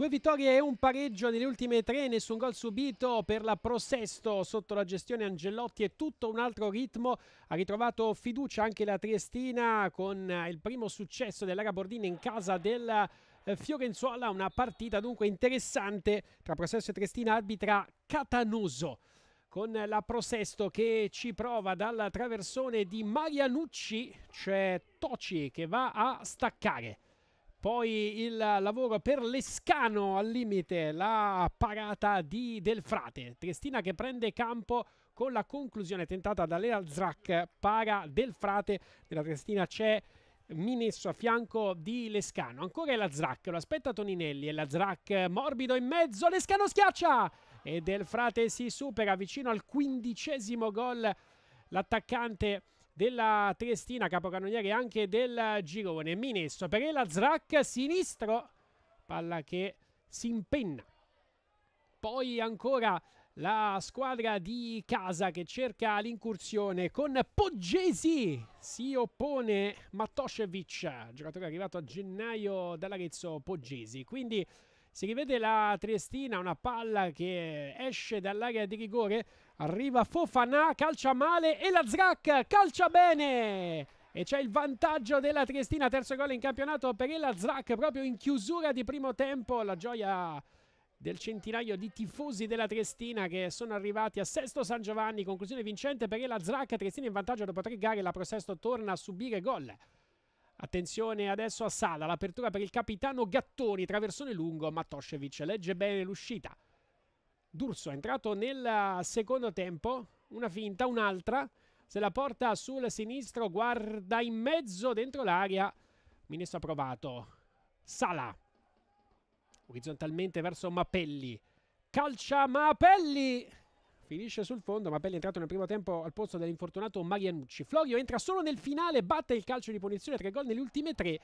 Due vittorie e un pareggio nelle ultime tre, nessun gol subito per la Prosesto sotto la gestione Angelotti e tutto un altro ritmo. Ha ritrovato fiducia anche la Triestina con il primo successo dell'Ara Bordini in casa del eh, Fiorenzuola. Una partita dunque interessante tra Prosesto e Triestina, arbitra Catanuso con la Prosesto che ci prova dal traversone di Marianucci, c'è cioè Toci che va a staccare. Poi il lavoro per Lescano al limite, la parata di Del Frate, Triestina che prende campo con la conclusione tentata da Leal Zrak, para Delfrate. Nella Triestina c'è Minesso a fianco di Lescano. Ancora la Zrak, lo aspetta Toninelli e la Zrak morbido in mezzo. Lescano schiaccia e Del Frate si supera vicino al quindicesimo gol. L'attaccante della Triestina, capocannoniere anche del girone. Minesso per la Elazrac, sinistro, palla che si impenna. Poi ancora la squadra di casa che cerca l'incursione con Poggesi. Si oppone Matoscevic, giocatore arrivato a gennaio dall'Arezzo Poggesi. Quindi si rivede la Triestina, una palla che esce dall'area di rigore, arriva Fofanà, calcia male e la Zrac calcia bene! E c'è il vantaggio della Triestina, terzo gol in campionato per la Zrac proprio in chiusura di primo tempo, la gioia del centinaio di tifosi della Triestina che sono arrivati a Sesto San Giovanni. Conclusione vincente per la Zrac, Triestina in vantaggio dopo tre gare. La Prosesto torna a subire gol. Attenzione adesso a Sala, l'apertura per il capitano Gattoni, traversone lungo, Matoscevic legge bene l'uscita. D'Urso è entrato nel secondo tempo, una finta, un'altra, se la porta sul sinistro, guarda in mezzo dentro l'aria, Minesto ha provato, Sala, orizzontalmente verso Mappelli, calcia Mappelli! finisce sul fondo. Mapelli è entrato nel primo tempo al posto dell'infortunato Marianucci. Florio entra solo nel finale, batte il calcio di punizione, tre gol nelle ultime tre.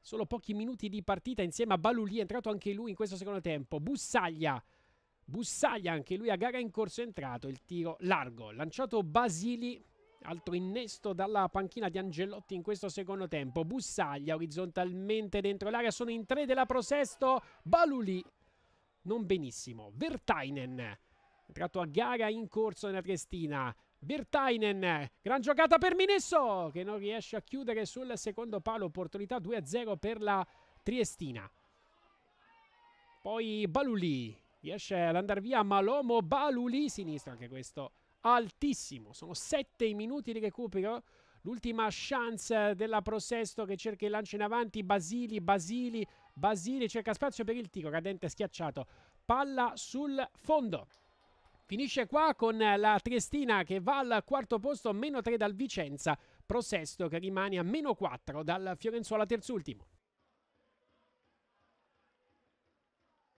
Solo pochi minuti di partita insieme a Balulì, è entrato anche lui in questo secondo tempo. Bussaglia, Bussaglia anche lui a gara in corso è entrato, il tiro largo, lanciato Basili, altro innesto dalla panchina di Angelotti in questo secondo tempo. Bussaglia orizzontalmente dentro l'area, sono in tre della Prosesto, Balulì non benissimo. Vertainen, tratto a gara in corso nella Triestina. Vertainen, gran giocata per Minesso che non riesce a chiudere sul secondo palo, opportunità 2-0 per la Triestina. Poi Baluli, riesce ad andare via Malomo Baluli, sinistro anche questo, altissimo. Sono 7 minuti di recupero. L'ultima chance della Prosesto che cerca il lancio in avanti, Basili, Basili, Basile cerca spazio per il tiro, cadente schiacciato, palla sul fondo. Finisce qua con la Triestina che va al quarto posto, meno 3 dal Vicenza, Prosesto che rimane a meno 4 dal Fiorenzuola terzultimo.